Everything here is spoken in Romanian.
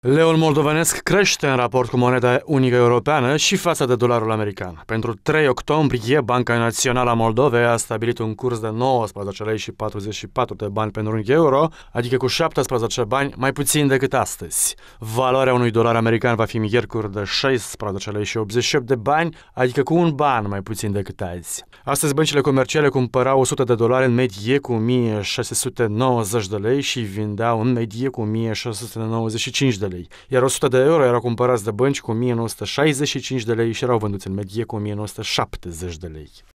Leul moldovenesc crește în raport cu moneda unică europeană și față de dolarul american. Pentru 3 octombrie, Banca Națională a Moldovei a stabilit un curs de 19 lei și 44 de bani pentru un euro, adică cu 17 bani mai puțin decât astăzi. Valoarea unui dolar american va fi miercuri de 16 lei și 88 de bani, adică cu un ban mai puțin decât azi. Astăzi băncile comerciale cumpărau 100 de dolari în medie cu 1690 de lei și vindeau în medie cu 1695 de lei lei, iar 100 de euro erau cumpărați de bănci cu 1965 de lei și erau vânduți în medie cu 1970 de lei.